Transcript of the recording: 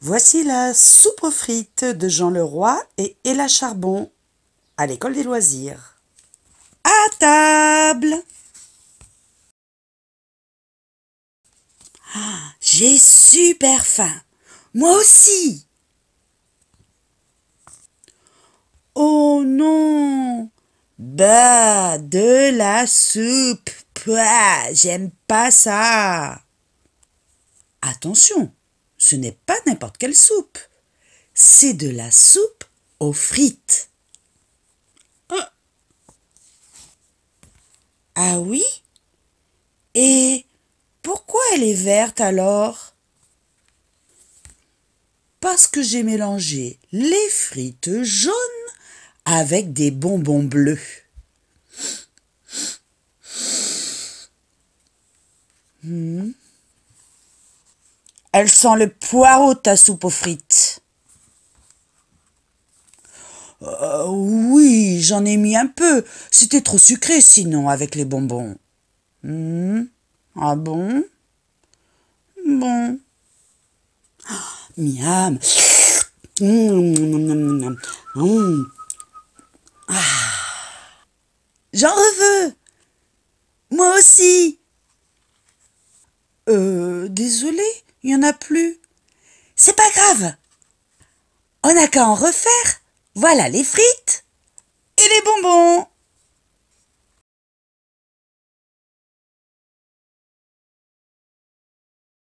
Voici la soupe aux frites de Jean Leroy et Ella Charbon à l'école des loisirs. À table ah, J'ai super faim. Moi aussi. Oh non Bah, de la soupe. J'aime pas ça. Attention, ce n'est pas n'importe quelle soupe. C'est de la soupe aux frites. Ah. ah oui Et pourquoi elle est verte alors Parce que j'ai mélangé les frites jaunes avec des bonbons bleus. Hmm. Elle sent le poireau, ta soupe aux frites. Euh, oui, j'en ai mis un peu. C'était trop sucré sinon avec les bonbons. Hmm? Ah bon Bon. miam. Ah. J'en veux Moi aussi. Euh, désolé, il n'y en a plus. C'est pas grave. On n'a qu'à en refaire. Voilà les frites et les bonbons.